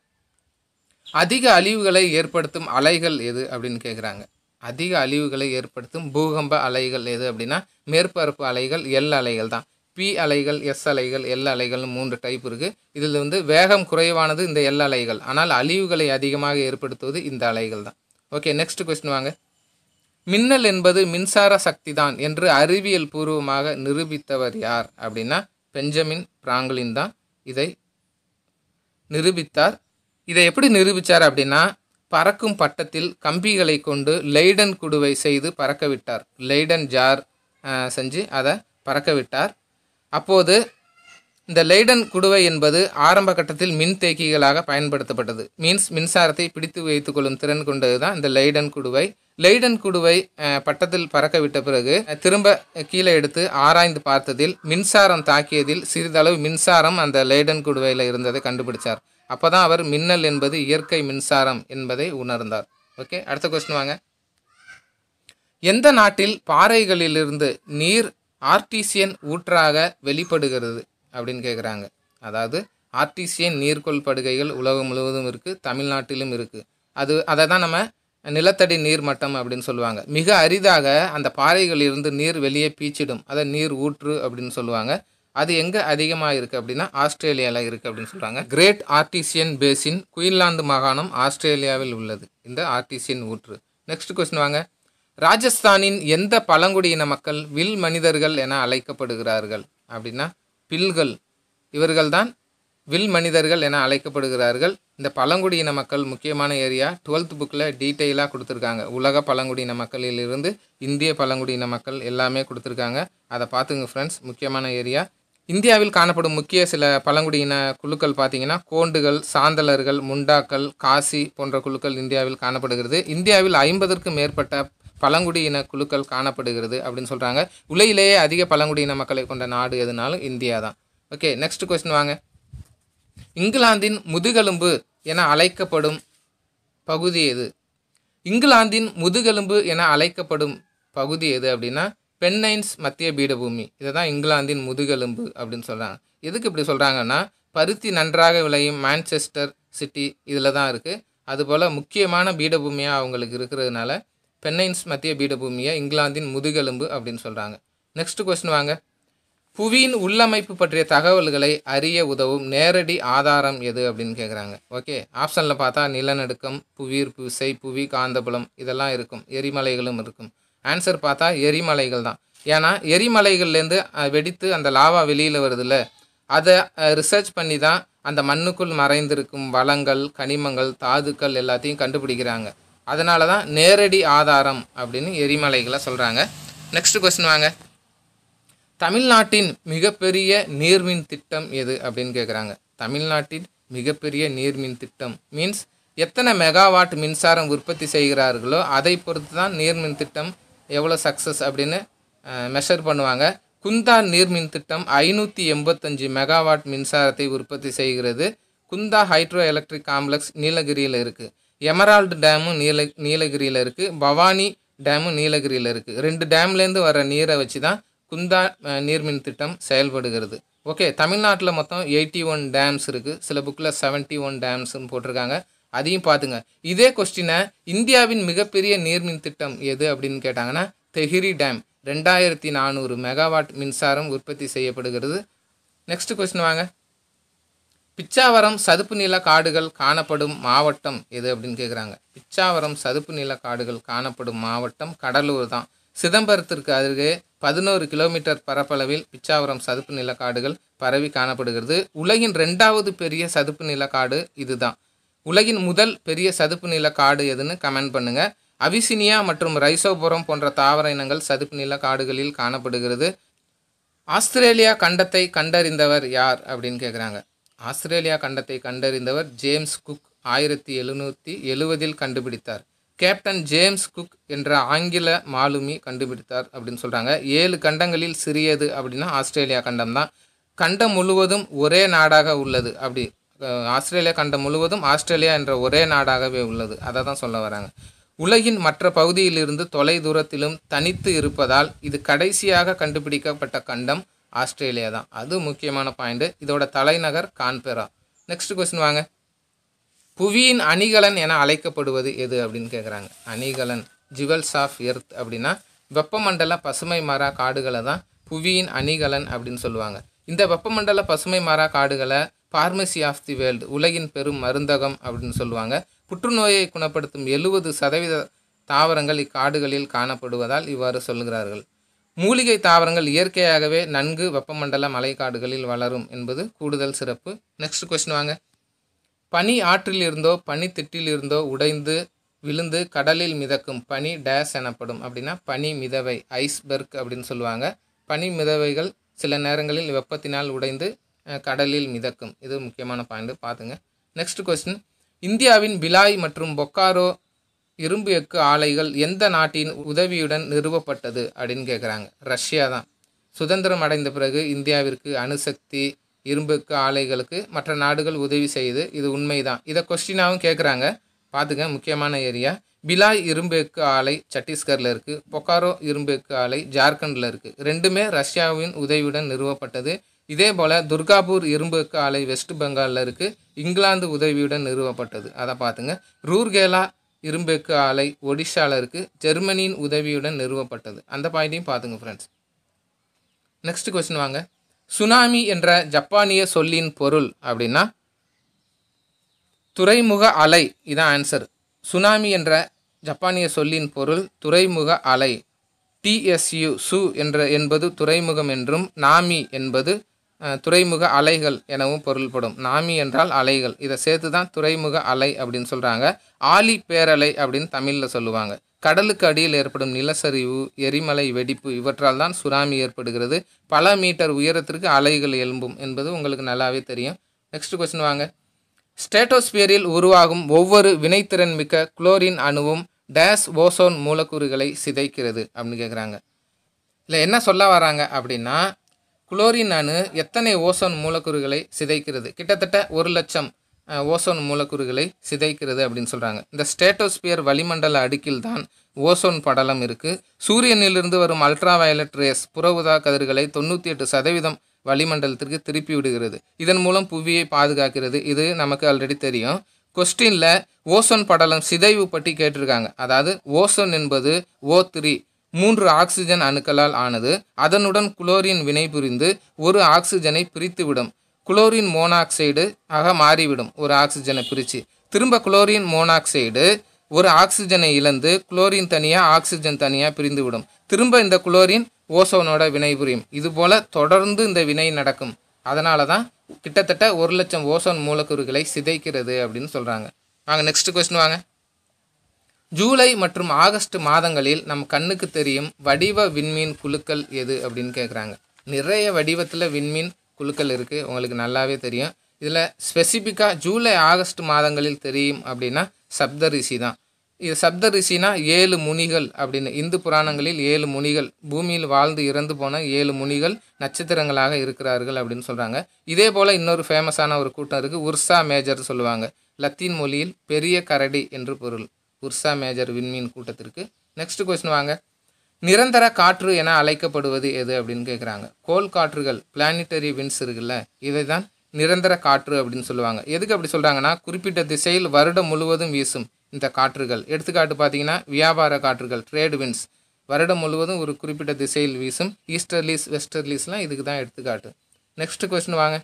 அதிக அழிவுகளை ஏற்படுத்தும் அலைகள் எது அப்படின்னு கேட்குறாங்க அதிக அழிவுகளை ஏற்படுத்தும் பூகம்ப அலைகள் எது அப்படின்னா மேற்பரப்பு அலைகள் எல் அலைகள் தான் பி அலைகள் எஸ் அலைகள் எல் அலைகள் மூன்று டைப் இருக்குது இதில் வந்து வேகம் குறைவானது இந்த எல் அலைகள் ஆனால் அழிவுகளை அதிகமாக ஏற்படுத்துவது இந்த அலைகள் தான் ஓகே நெக்ஸ்ட் கொஸ்டின் வாங்க மின்னல் என்பது மின்சார சக்தி தான் என்று அறிவியல் பூர்வமாக நிரூபித்தவர் யார் அப்படின்னா பெஞ்சமின் பிராங்கலின் தான் இதை நிரூபித்தார் இதை எப்படி நிரூபித்தார் அப்படின்னா பறக்கும் பட்டத்தில் கம்பிகளை கொண்டு லைடன் குடுவை செய்து பறக்க விட்டார் லைடன் ஜார் செஞ்சு அதை பறக்க விட்டார் அப்போது இந்த லைடன் குடுவை என்பது ஆரம்ப கட்டத்தில் மின்தேக்கிகளாக பயன்படுத்தப்பட்டது மீன்ஸ் மின்சாரத்தை பிடித்து வைத்துக் கொள்ளும் திறன் கொண்டது தான் இந்த லைடன் குடுவை லைடன் குடுவை பட்டத்தில் பறக்கவிட்ட பிறகு திரும்ப கீழே எடுத்து ஆராய்ந்து பார்த்ததில் மின்சாரம் தாக்கியதில் சிறிதளவு மின்சாரம் அந்த லைடன் குடுவையில் இருந்ததை கண்டுபிடிச்சார் அப்போதான் அவர் மின்னல் என்பது இயற்கை மின்சாரம் என்பதை உணர்ந்தார் ஓகே அடுத்த கொஸ்டின் வாங்க எந்த நாட்டில் பாறைகளிலிருந்து நீர் ஆர்டிசியன் ஊற்றாக வெளிப்படுகிறது அப்படின்னு கேட்குறாங்க அதாவது ஆர்டிசியன் நீர்கொள் படுகைகள் உலகம் முழுவதும் இருக்குது தமிழ்நாட்டிலும் இருக்குது அது அதை தான் நம்ம நிலத்தடி நீர் மட்டம் அப்படின்னு சொல்லுவாங்க மிக அரிதாக அந்த பாறைகளிலிருந்து நீர் வெளியே பீச்சிடும் அதை நீர் ஊற்று அப்படின்னு சொல்லுவாங்க அது எங்கே அதிகமாக இருக்குது அப்படின்னா ஆஸ்திரேலியாவில் இருக்குது அப்படின்னு சொல்கிறாங்க கிரேட் ஆர்டிசியன் பேசின் குயின்லாந்து மாகாணம் ஆஸ்திரேலியாவில் உள்ளது இந்த ஆர்டிசியன் ஊற்று நெக்ஸ்ட் கொஸ்டின் வாங்க ராஜஸ்தானின் எந்த பழங்குடியின மக்கள் வில் மனிதர்கள் என அழைக்கப்படுகிறார்கள் அப்படின்னா பில்கள் இவர்கள்தான் வில் மனிதர்கள் என அழைக்கப்படுகிறார்கள் இந்த பழங்குடியின மக்கள் முக்கியமான ஏரியா டுவெல்த் புக்கில் டீட்டெயிலாக கொடுத்துருக்காங்க உலக பழங்குடியின மக்களிலிருந்து இந்திய பழங்குடியின மக்கள் எல்லாமே கொடுத்துருக்காங்க அதை பார்த்துங்க ஃப்ரெண்ட்ஸ் முக்கியமான ஏரியா இந்தியாவில் காணப்படும் முக்கிய சில பழங்குடியின குழுக்கள் பார்த்திங்கன்னா கோண்டுகள் சாந்தலர்கள் முண்டாக்கள் காசி போன்ற குழுக்கள் இந்தியாவில் காணப்படுகிறது இந்தியாவில் ஐம்பதற்கும் மேற்பட்ட பழங்குடியின குழுக்கள் காணப்படுகிறது அப்படின்னு சொல்கிறாங்க உலகிலேயே அதிக பழங்குடியின மக்களை கொண்ட நாடு எதுனாலும் இந்தியா தான் ஓகே நெக்ஸ்ட் கொஸ்டின் வாங்க இங்கிலாந்தின் முதுகெலும்பு என அழைக்கப்படும் பகுதி எது இங்கிலாந்தின் முதுகெலும்பு என அழைக்கப்படும் பகுதி எது அப்படின்னா பென்னைன்ஸ் மத்திய பீடபூமி இதை தான் இங்கிலாந்தின் முதுகெலும்பு அப்படின்னு சொல்கிறாங்க எதுக்கு இப்படி சொல்கிறாங்கன்னா பருத்தி நன்றாக விளையும் மான்செஸ்டர் சிட்டி இதில் தான் இருக்குது அதுபோல் முக்கியமான பீடபூமியாக அவங்களுக்கு இருக்கிறதுனால பென்னைன்ஸ் மத்திய பீடபூமியை இங்கிலாந்தின் முதுகெலும்பு அப்படின்னு சொல்கிறாங்க நெக்ஸ்ட் கொஸ்டின் வாங்க புவியின் உள்ளமைப்பு பற்றிய தகவல்களை அறிய உதவும் நேரடி ஆதாரம் எது அப்படின்னு கேட்குறாங்க ஓகே ஆப்ஷனில் பார்த்தா நிலநடுக்கம் புவியீர்ப்பு விசை புவி காந்தபுலம் இதெல்லாம் இருக்கும் எரிமலைகளும் இருக்கும் ஆன்சர் பார்த்தா எரிமலைகள் தான் ஏன்னா எரிமலைகள்லேருந்து வெடித்து அந்த லாவா வெளியில் வருதுல்ல அதை ரிசர்ச் பண்ணி தான் அந்த மண்ணுக்குள் மறைந்திருக்கும் வளங்கள் கனிமங்கள் தாதுக்கள் எல்லாத்தையும் கண்டுபிடிக்கிறாங்க அதனால தான் நேரடி ஆதாரம் அப்படின்னு எரிமலைகளை சொல்கிறாங்க நெக்ஸ்ட் கொஸ்டின் வாங்க தமிழ்நாட்டின் மிகப்பெரிய நீர்மின் திட்டம் எது அப்படின்னு கேட்குறாங்க தமிழ்நாட்டின் மிகப்பெரிய நீர்மின் திட்டம் மீன்ஸ் எத்தனை மெகாவாட் மின்சாரம் உற்பத்தி செய்கிறார்களோ அதை பொறுத்து தான் நீர்மின் திட்டம் எவ்வளோ சக்ஸஸ் அப்படின்னு மெஷர் பண்ணுவாங்க குந்தா நீர்மின் திட்டம் ஐநூற்றி எண்பத்தஞ்சு மெகாவாட் மின்சாரத்தை உற்பத்தி செய்கிறது குந்தா ஹைட்ரோ எலக்ட்ரிக் காம்ப்ளெக்ஸ் நீலகிரியில் இருக்குது எமரால்டு டேமு நீல நீலகிரியில் இருக்குது பவானி டேமு நீலகிரியில் இருக்குது ரெண்டு டேம்லேருந்து வர நீரை வச்சு தான் குந்தா நீர்மின் திட்டம் செயல்படுகிறது ஓகே தமிழ்நாட்டில் மொத்தம் எயிட்டி ஒன் டேம்ஸ் இருக்குது சில புக்கில் செவன்ட்டி ஒன் டேம்ஸ்னு போட்டிருக்காங்க அதையும் பார்த்துங்க இதே கொஸ்டினை இந்தியாவின் மிகப்பெரிய நீர்மின் திட்டம் எது அப்படின்னு கேட்டாங்கன்னா தெஹிரி டேம் ரெண்டாயிரத்தி நானூறு மெகாவாட் மின்சாரம் உற்பத்தி செய்யப்படுகிறது நெக்ஸ்ட் கொஸ்டின் வாங்க பிச்சாவரம் சதுப்பு நில காடுகள் காணப்படும் மாவட்டம் எது அப்படின்னு கேட்குறாங்க பிச்சாவரம் சதுப்பு நில காடுகள் காணப்படும் மாவட்டம் கடலூர் தான் சிதம்பரத்திற்கு அருகே பதினோரு கிலோமீட்டர் பரப்பளவில் பிச்சாவரம் சதுப்பு நில காடுகள் பரவி காணப்படுகிறது உலகின் ரெண்டாவது பெரிய சதுப்பு நில காடு இதுதான் உலகின் முதல் பெரிய சதுப்பு நில காடு எதுன்னு கமெண்ட் பண்ணுங்கள் அவிசினியா மற்றும் ரைசோபுரம் போன்ற தாவர இனங்கள் சதுப்பு நில காடுகளில் காணப்படுகிறது ஆஸ்திரேலியா கண்டத்தை கண்டறிந்தவர் யார் அப்படின்னு கேட்குறாங்க ஆஸ்திரேலியா கண்டத்தை கண்டறிந்தவர் ஜேம்ஸ் குக் ஆயிரத்தி எழுநூற்றி எழுவதில் கண்டுபிடித்தார் கேப்டன் ஜேம்ஸ் குக் என்ற ஆங்கில மாலுமி கண்டுபிடித்தார் அப்படின்னு சொல்கிறாங்க ஏழு கண்டங்களில் சிறியது அப்படின்னா ஆஸ்திரேலியா கண்டம் தான் கண்டம் முழுவதும் ஒரே நாடாக உள்ளது அப்படி ஆஸ்திரேலியா கண்டம் முழுவதும் ஆஸ்திரேலியா என்ற ஒரே நாடாகவே உள்ளது அதை தான் சொல்ல வராங்க உலகின் மற்ற பகுதியிலிருந்து தொலை தூரத்திலும் தனித்து இருப்பதால் இது கடைசியாக கண்டுபிடிக்கப்பட்ட கண்டம் ஆஸ்திரேலியா தான் அது முக்கியமான பாயிண்ட்டு இதோட தலைநகர் கான்பெரா நெக்ஸ்ட் கொஸ்டின் வாங்க புவியின் அணிகலன் என அழைக்கப்படுவது எது அப்படின்னு கேட்குறாங்க அணிகலன் ஜுவல்ஸ் ஆஃப் எர்த் அப்படின்னா வெப்பமண்டல பசுமை மாறா காடுகளை தான் புவியின் அணிகலன் அப்படின்னு சொல்லுவாங்க இந்த வெப்பமண்டல பசுமை மாறா காடுகளை பார்மசி ஆஃப் தி வேர்ல்டு உலகின் பெரும் மருந்தகம் அப்படின்னு சொல்லுவாங்க புற்றுநோயை குணப்படுத்தும் எழுபது சதவீத தாவரங்கள் இக்காடுகளில் காணப்படுவதால் இவ்வாறு சொல்கிறார்கள் மூலிகை தாவரங்கள் இயற்கையாகவே நன்கு வெப்பமண்டல மலைக்காடுகளில் வளரும் என்பது கூடுதல் சிறப்பு நெக்ஸ்ட் கொஸ்டின் வாங்க பனி ஆற்றில் இருந்தோ பனித்திட்டில் இருந்தோ உடைந்து விழுந்து கடலில் மிதக்கும் பனி டேஸ் எனப்படும் அப்படின்னா பனி மிதவை ஐஸ்பெர்க் அப்படின்னு சொல்லுவாங்க பனி மிதவைகள் சில நேரங்களில் வெப்பத்தினால் உடைந்து கடலில் மிதக்கும் இது முக்கியமான பாயிண்ட் பார்த்துங்க நெக்ஸ்ட் கொஸ்டின் இந்தியாவின் பிலாய் மற்றும் பொக்காரோ இரும்பு எக்கு ஆலைகள் எந்த நாட்டின் உதவியுடன் நிறுவப்பட்டது அப்படின்னு கேட்குறாங்க ரஷ்யா தான் சுதந்திரம் அடைந்த பிறகு இந்தியாவிற்கு அணுசக்தி எக்கு ஆலைகளுக்கு மற்ற நாடுகள் உதவி செய்யுது இது உண்மைதான் இதை கொஸ்டினாகவும் கேட்குறாங்க பார்த்துங்க முக்கியமான ஏரியா பிலாய் இரும்பு எக்கு ஆலை சத்தீஸ்கரில் இருக்குது பொக்காரோ இரும்பு எக்கு ஆலை ஜார்க்கண்டில் இருக்குது ரெண்டுமே ரஷ்யாவின் உதவியுடன் நிறுவப்பட்டது இதே போல் துர்காபூர் இரும்பு எக்கு ஆலை வெஸ்ட் பெங்காலில் இருக்குது இங்கிலாந்து உதவியுடன் நிறுவப்பட்டது அதை பார்த்துங்க ரூர்கேலா இரும்பெக்கு ஆலை ஒடிஷாவில் ஜெர்மனியின் உதவியுடன் நிறுவப்பட்டது அந்த பாயிண்டையும் பார்த்துங்க ஃப்ரெண்ட்ஸ் நெக்ஸ்ட் கொஸ்டின் வாங்க சுனாமி என்ற ஜப்பானிய சொல்லின் பொருள் அப்படின்னா துறைமுக அலை இதான் ஆன்சர் சுனாமி என்ற ஜப்பானிய சொல்லின் பொருள் துறைமுக அலை டிஎஸ்யூ சு என்ற என்பது துறைமுகம் என்றும் நாமி என்பது துறைமுக அலைகள் எனவும் பொருள்படும் நாமி என்றால் அலைகள் இதை சேர்த்து தான் துறைமுக அலை அப்படின்னு சொல்கிறாங்க ஆலி பேரலை அப்படின்னு தமிழில் சொல்லுவாங்க கடலுக்கு அடியில் ஏற்படும் நிலச்சரிவு எரிமலை வெடிப்பு இவற்றால் தான் சுனாமி ஏற்படுகிறது பல மீட்டர் உயரத்திற்கு அலைகள் எழும்பும் என்பது உங்களுக்கு நல்லாவே தெரியும் நெக்ஸ்ட் கொஸ்டின் வாங்க ஸ்டேட்டோஸ்பியரில் உருவாகும் ஒவ்வொரு வினைத்திறன் மிக்க குளோரின் அணுவும் டேஸ் ஓசோன் மூலக்கூறுகளை சிதைக்கிறது அப்படின்னு கேட்குறாங்க இல்லை என்ன சொல்ல வராங்க அப்படின்னா குளோரின் அணு எத்தனை ஓசோன் மூலக்கூறுகளை சிதைக்கிறது கிட்டத்தட்ட ஒரு லட்சம் ஓசோன் மூலக்கூறுகளை சிதைக்கிறது அப்படின்னு சொல்கிறாங்க இந்த ஸ்டேட்டோஸ்பியர் வளிமண்டல அடுக்கில் தான் ஓசோன் படலம் இருக்குது சூரியனிலிருந்து வரும் அல்ட்ரா வயலட் ரேஸ் புற உதா கதிர்களை தொண்ணூற்றி எட்டு சதவீதம் வளிமண்டலத்திற்கு திருப்பி விடுகிறது இதன் மூலம் புவியை பாதுகாக்கிறது இது நமக்கு ஆல்ரெடி தெரியும் கொஸ்டினில் ஓசோன் படலம் சிதைவு பற்றி கேட்டிருக்காங்க அதாவது ஓசோன் என்பது ஓ த்ரீ மூன்று ஆக்சிஜன் அணுக்களால் ஆனது அதனுடன் குளோரின் வினைபுரிந்து ஒரு ஆக்சிஜனை பிரித்துவிடும் குளோரின் மோனாக்சைடு ஆக மாறிவிடும் ஒரு ஆக்சிஜனை பிரித்து திரும்ப குளோரின் மோனாக்சைடு ஒரு ஆக்சிஜனை இழந்து குளோரின் தனியாக ஆக்சிஜன் தனியாக பிரிந்துவிடும் திரும்ப இந்த குளோரின் ஓசோனோட வினைபுரியும் இதுபோல் தொடர்ந்து இந்த வினை நடக்கும் அதனால தான் கிட்டத்தட்ட ஒரு லட்சம் ஓசோன் மூலக்கூறுகளை சிதைக்கிறது அப்படின்னு சொல்கிறாங்க வாங்க நெக்ஸ்ட் கொஸ்டின் வாங்க ஜூலை மற்றும் ஆகஸ்ட் மாதங்களில் நம் கண்ணுக்கு தெரியும் வடிவ விண்மீன் குழுக்கள் எது அப்படின்னு கேட்குறாங்க நிறைய வடிவத்தில் விண்மீன் குழுக்கள் இருக்குது உங்களுக்கு நல்லாவே தெரியும் இதில் ஸ்பெசிஃபிக்காக ஜூலை ஆகஸ்ட் மாதங்களில் தெரியும் அப்படின்னா சப்த ரிஷி தான் இது சப்த ரிஷினா ஏழு முனிகள் அப்படின்னு இந்து புராணங்களில் ஏழு முனிகள் பூமியில் வாழ்ந்து இறந்து போன ஏழு முனிகள் நட்சத்திரங்களாக இருக்கிறார்கள் அப்படின்னு சொல்கிறாங்க இதே போல் இன்னொரு ஃபேமஸான ஒரு கூட்டம் இருக்குது உர்சா மேஜர் சொல்லுவாங்க லத்தீன் மொழியில் பெரிய கரடி என்று பொருள் உர்சா மேஜர் விண்மீன் கூட்டத்திற்கு நெக்ஸ்ட் கொஸ்டின் வாங்க நிரந்தர காற்று என அழைக்கப்படுவது எது அப்படின்னு கேட்குறாங்க கோல் காற்றுகள் பிளானிட்டரி வின்ஸ் இருக்குல்ல இதை தான் நிரந்தர காற்று அப்படின்னு சொல்லுவாங்க எதுக்கு அப்படி சொல்கிறாங்கன்னா குறிப்பிட்ட திசையில் வருடம் முழுவதும் வீசும் இந்த காற்றுகள் எடுத்துக்காட்டு பார்த்தீங்கன்னா வியாபார காற்றுகள் ட்ரேடு வின்ஸ் வருடம் முழுவதும் ஒரு குறிப்பிட்ட திசையில் வீசும் ஈஸ்டர்லீஸ் வெஸ்டர்லீஸ்லாம் இதுக்கு தான் எடுத்துக்காட்டு நெக்ஸ்ட் கொஸ்டின் வாங்க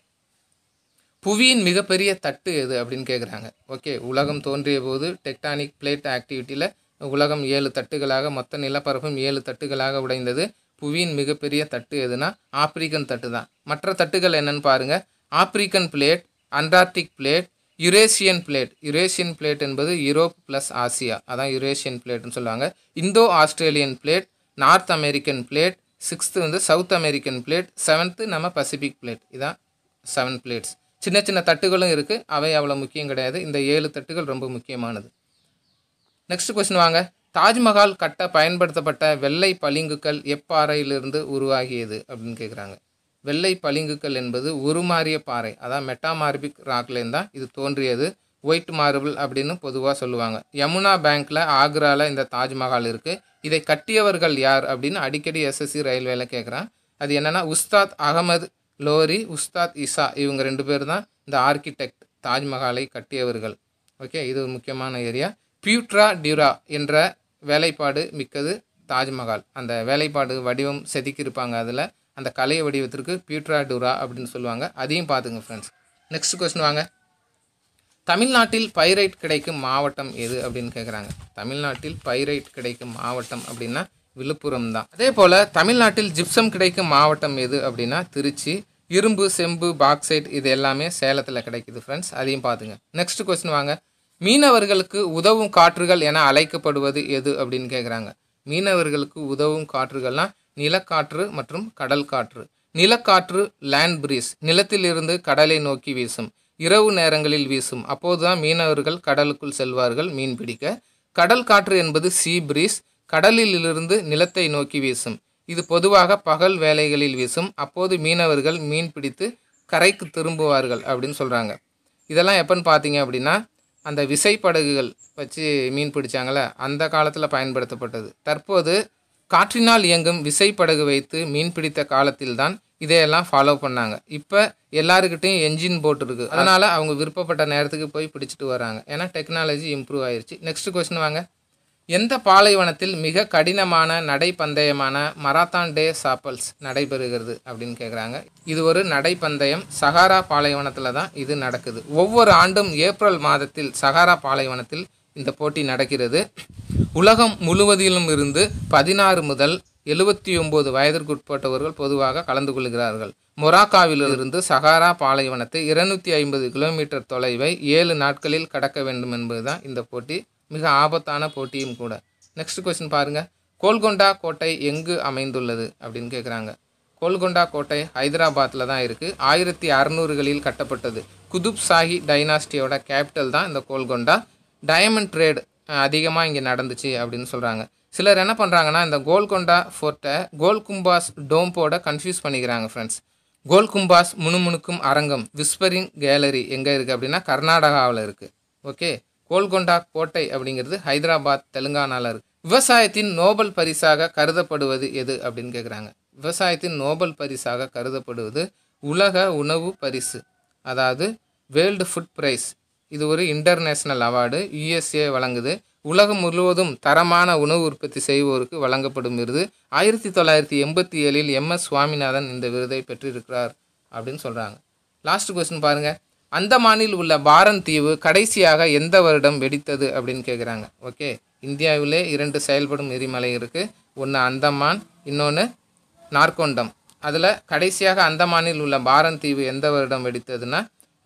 புவியின் மிகப்பெரிய தட்டு எது அப்படின்னு கேட்குறாங்க ஓகே உலகம் தோன்றிய போது டெக்டானிக் பிளேட் ஆக்டிவிட்டியில் உலகம் ஏழு தட்டுகளாக மொத்த நிலப்பரப்பும் ஏழு தட்டுகளாக உடைந்தது புவியின் மிகப்பெரிய தட்டு எதுனா ஆப்பிரிக்கன் தட்டு தான் மற்ற தட்டுகள் என்னன்னு பாருங்கள் African plate Antarctic plate Eurasian plate Eurasian plate என்பது யூரோப் ப்ளஸ் ஆசியா அதான் யுரேசியன் பிளேட்னு சொல்லுவாங்க Indo Australian plate North American plate sixth வந்து சவுத் அமெரிக்கன் பிளேட் செவன்த்து நம்ம பசிபிக் பிளேட் இதான் செவன் பிளேட்ஸ் சின்ன சின்ன தட்டுகளும் இருக்குது அவை அவ்வளோ முக்கியம் கிடையாது இந்த ஏழு தட்டுகள் ரொம்ப முக்கியமானது நெக்ஸ்ட் கொஸ்டின் வாங்க தாஜ்மஹால் கட்ட பயன்படுத்தப்பட்ட வெள்ளை பளிங்குக்கள் எப்பாறையிலிருந்து உருவாகியது அப்படின்னு கேட்குறாங்க வெள்ளை பளிங்குக்கள் என்பது உருமாறிய பாறை அதான் மெட்டாமார்பிக் ராக்லேருந்து தான் இது தோன்றியது ஒயிட் மார்பிள் அப்படின்னு பொதுவாக சொல்லுவாங்க யமுனா பேங்க்கில் ஆக்ராவில் இந்த தாஜ்மஹால் இருக்குது இதை கட்டியவர்கள் யார் அப்படின்னு அடிக்கடி எஸ்எஸ்சி ரயில்வேல கேட்குறான் அது என்னென்னா உஸ்தாத் அகமது லோரி உஸ்தாத் இசா இவங்க ரெண்டு பேர் தான் இந்த ஆர்கிடெக்ட் தாஜ்மஹாலை கட்டியவர்கள் ஓகே இது ஒரு முக்கியமான ஏரியா பியூட்ரா டியூரா என்ற வேலைப்பாடு மிக்கது தாஜ்மஹால் அந்த வேலைப்பாடு வடிவம் செதுக்கியிருப்பாங்க அதில் அந்த கலை வடிவத்திற்கு பியூட்ரா டூரா அப்படின்னு சொல்லுவாங்க அதையும் பார்த்துங்க ஃப்ரெண்ட்ஸ் நெக்ஸ்ட் கொஸ்டின் வாங்க தமிழ்நாட்டில் பைரைட் கிடைக்கும் மாவட்டம் எது அப்படின்னு கேட்குறாங்க தமிழ்நாட்டில் பைரைட் கிடைக்கும் மாவட்டம் அப்படின்னா விழுப்புரம் தான் அதே போல் தமிழ்நாட்டில் ஜிப்சம் கிடைக்கும் மாவட்டம் எது அப்படின்னா திருச்சி இரும்பு செம்பு பாக்சைட் இது எல்லாமே சேலத்தில் கிடைக்குது ஃப்ரெண்ட்ஸ் அதையும் பார்த்துங்க நெக்ஸ்ட் கொஸ்டின் வாங்க மீனவர்களுக்கு உதவும் காற்றுகள் என அழைக்கப்படுவது எது அப்படின்னு கேட்குறாங்க மீனவர்களுக்கு உதவும் காற்றுகள்னால் நிலக்காற்று மற்றும் கடல் காற்று நிலக்காற்று லேண்ட் பிரீஸ் நிலத்திலிருந்து கடலை நோக்கி வீசும் இரவு நேரங்களில் வீசும் அப்போதுதான் மீனவர்கள் கடலுக்குள் செல்வார்கள் மீன் பிடிக்க கடல் காற்று என்பது சீ பிரீஸ் கடலிலிருந்து நிலத்தை நோக்கி வீசும் இது பொதுவாக பகல் வேலைகளில் வீசும் அப்போது மீனவர்கள் மீன் பிடித்து கரைக்கு திரும்புவார்கள் அப்படின்னு சொல்கிறாங்க இதெல்லாம் எப்போன்னு பார்த்தீங்க அப்படின்னா அந்த விசைப்படகுகள் வச்சு மீன் பிடிச்சாங்களே அந்த காலத்தில் பயன்படுத்தப்பட்டது தற்போது காற்றினால் இயங்கும் விசைப்படகு வைத்து மீன் பிடித்த காலத்தில் தான் இதையெல்லாம் ஃபாலோ பண்ணாங்க இப்போ எல்லாருக்கிட்டையும் என்ஜின் போட் இருக்குது அதனால் அவங்க விருப்பப்பட்ட நேரத்துக்கு போய் பிடிச்சிட்டு வராங்க ஏன்னா டெக்னாலஜி இம்ப்ரூவ் ஆயிடுச்சு நெக்ஸ்ட் கொஸ்டின் வாங்க எந்த பாலைவனத்தில் மிக கடினமான நடைப்பந்தயமான மராத்தான் டே சாப்பல்ஸ் நடைபெறுகிறது அப்படின்னு கேட்குறாங்க இது ஒரு நடைப்பந்தயம் சகாரா பாலைவனத்தில் தான் இது நடக்குது ஒவ்வொரு ஆண்டும் ஏப்ரல் மாதத்தில் சகாரா பாலைவனத்தில் இந்த போட்டி நடக்கிறது உலகம் முழுவதிலும் இருந்து பதினாறு முதல் எழுபத்தி ஒம்பது வயதிற்குட்பட்டவர்கள் பொதுவாக கலந்து கொள்கிறார்கள் மொராக்காவிலிருந்து சகாரா பாலைவனத்தை இருநூற்றி ஐம்பது கிலோமீட்டர் தொலைவை ஏழு நாட்களில் கடக்க வேண்டும் என்பதுதான் இந்த போட்டி மிக ஆபத்தான போட்டியும் கூட நெக்ஸ்ட் கொஸ்டின் பாருங்கள் கோல்கொண்டா கோட்டை எங்கு அமைந்துள்ளது அப்படின்னு கேட்குறாங்க கோல்கொண்டா கோட்டை ஹைதராபாத்தில் தான் இருக்குது ஆயிரத்தி அறநூறுகளில் கட்டப்பட்டது குதுப் சாஹி டைனாஸ்டியோட கேபிட்டல் தான் இந்த கோல்கொண்டா டயமண்ட் ட்ரேடு அதிகமாக இங்கே நடந்துச்சு அப்படின்னு சொல்கிறாங்க சிலர் என்ன பண்ணுறாங்கன்னா இந்த கோல்கொண்டா ஃபோர்ட்டை கோல்கும்பாஸ் டோம்போட கன்ஃபியூஸ் பண்ணிக்கிறாங்க ஃப்ரெண்ட்ஸ் கோல்கும்பாஸ் முணுமுணுக்கும் அரங்கம் விஸ்பரிங் கேலரி எங்கே இருக்குது அப்படின்னா கர்நாடகாவில் இருக்குது ஓகே கோல்கொண்டா கோட்டை அப்படிங்கிறது ஹைதராபாத் தெலுங்கானாவில் இருக்கு விவசாயத்தின் நோபல் பரிசாக கருதப்படுவது எது அப்படின்னு கேட்குறாங்க விவசாயத்தின் நோபல் பரிசாக கருதப்படுவது உலக உணவு பரிசு அதாவது வேர்ல்டு ஃபுட் ப்ரைஸ் இது ஒரு இன்டர்நேஷ்னல் அவார்டு யுஎஸ்ஏ வழங்குது உலகம் முழுவதும் தரமான உணவு உற்பத்தி செய்வோருக்கு வழங்கப்படும் விருது ஆயிரத்தி தொள்ளாயிரத்தி எண்பத்தி ஏழில் எம் எஸ் சுவாமிநாதன் இந்த விருதை பெற்றிருக்கிறார் அப்படின்னு சொல்கிறாங்க லாஸ்ட் கொஸ்டின் பாருங்கள் அந்தமானில் உள்ள பாரன் தீவு கடைசியாக எந்த வருடம் வெடித்தது அப்படின்னு கேட்குறாங்க ஓகே இந்தியாவிலே இரண்டு செயல்படும் எரிமலை இருக்குது ஒன்று அந்தமான் இன்னொன்று நார்கொண்டம் அதில் கடைசியாக அந்தமானில் உள்ள பாரன் தீவு எந்த வருடம் வெடித்ததுன்னா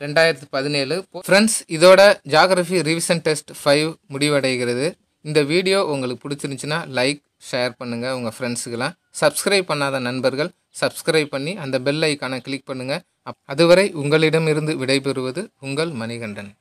ரெண்டாயிரத்து பதினேழு ஃப்ரெண்ட்ஸ் இதோட ஜாகிரபி ரிவிஷன் டெஸ்ட் ஃபைவ் முடிவடைகிறது இந்த வீடியோ உங்களுக்கு பிடிச்சிருந்துச்சின்னா லைக் ஷேர் பண்ணுங்கள் உங்கள் ஃப்ரெண்ட்ஸுக்கெல்லாம் சப்ஸ்கிரைப் பண்ணாத நண்பர்கள் சப்ஸ்கிரைப் பண்ணி அந்த பெல் ஐக்கானை கிளிக் பண்ணுங்கள் அதுவரை உங்களிடமிருந்து விடைபெறுவது உங்கள் மணிகண்டன்